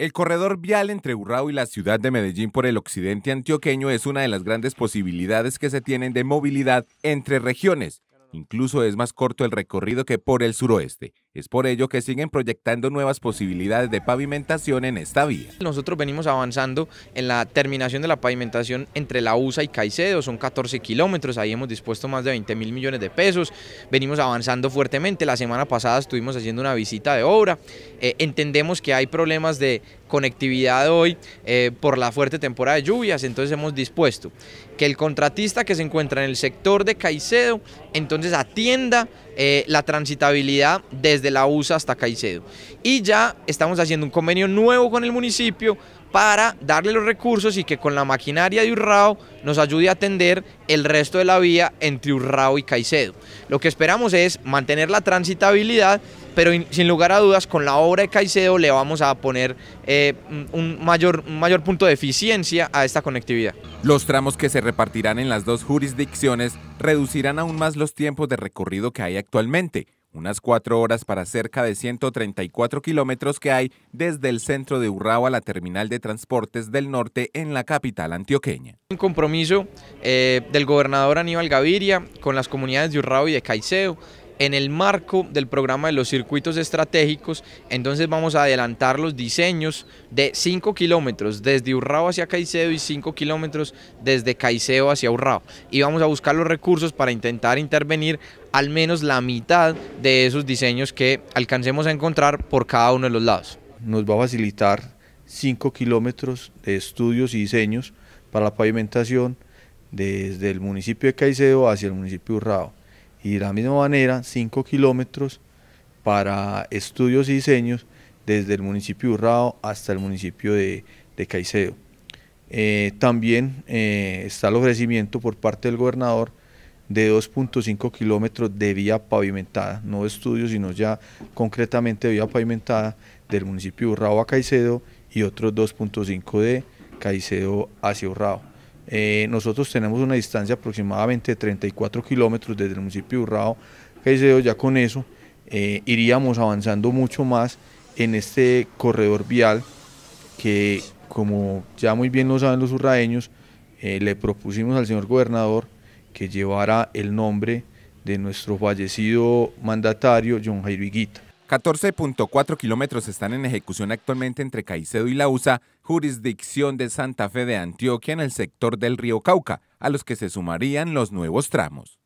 El corredor vial entre Urrao y la ciudad de Medellín por el occidente antioqueño es una de las grandes posibilidades que se tienen de movilidad entre regiones. Incluso es más corto el recorrido que por el suroeste. Es por ello que siguen proyectando nuevas posibilidades de pavimentación en esta vía. Nosotros venimos avanzando en la terminación de la pavimentación entre la USA y Caicedo, son 14 kilómetros, ahí hemos dispuesto más de 20 mil millones de pesos, venimos avanzando fuertemente, la semana pasada estuvimos haciendo una visita de obra, eh, entendemos que hay problemas de conectividad hoy eh, por la fuerte temporada de lluvias, entonces hemos dispuesto que el contratista que se encuentra en el sector de Caicedo, entonces atienda eh, la transitabilidad desde la USA hasta Caicedo. Y ya estamos haciendo un convenio nuevo con el municipio para darle los recursos y que con la maquinaria de Urrao nos ayude a atender el resto de la vía entre Urrao y Caicedo. Lo que esperamos es mantener la transitabilidad, pero sin lugar a dudas con la obra de Caicedo le vamos a poner eh, un, mayor, un mayor punto de eficiencia a esta conectividad. Los tramos que se repartirán en las dos jurisdicciones reducirán aún más los tiempos de recorrido que hay actualmente unas cuatro horas para cerca de 134 kilómetros que hay desde el centro de Urrao a la terminal de transportes del norte en la capital antioqueña. Un compromiso eh, del gobernador Aníbal Gaviria con las comunidades de Urrao y de Caicedo en el marco del programa de los circuitos estratégicos, entonces vamos a adelantar los diseños de 5 kilómetros desde Urrao hacia Caicedo y 5 kilómetros desde Caicedo hacia Urrao. Y vamos a buscar los recursos para intentar intervenir al menos la mitad de esos diseños que alcancemos a encontrar por cada uno de los lados. Nos va a facilitar 5 kilómetros de estudios y diseños para la pavimentación desde el municipio de Caicedo hacia el municipio de Urrao y de la misma manera 5 kilómetros para estudios y diseños desde el municipio de Urrao hasta el municipio de, Caicedo. Eh, también eh, está el ofrecimiento por parte del gobernador de 2.5 kilómetros de vía pavimentada, no estudios, sino ya concretamente vía pavimentada del municipio de Urrao a Caicedo y otros 2.5 de Caicedo hacia Urrao. Eh, nosotros tenemos una distancia aproximadamente de 34 kilómetros desde el municipio de Urrao, Caicedo, ya con eso eh, iríamos avanzando mucho más en este corredor vial que, como ya muy bien lo saben los urraeños, eh, le propusimos al señor gobernador que llevara el nombre de nuestro fallecido mandatario John Jairo Higuita. 14.4 kilómetros están en ejecución actualmente entre Caicedo y La USA, jurisdicción de Santa Fe de Antioquia en el sector del río Cauca, a los que se sumarían los nuevos tramos.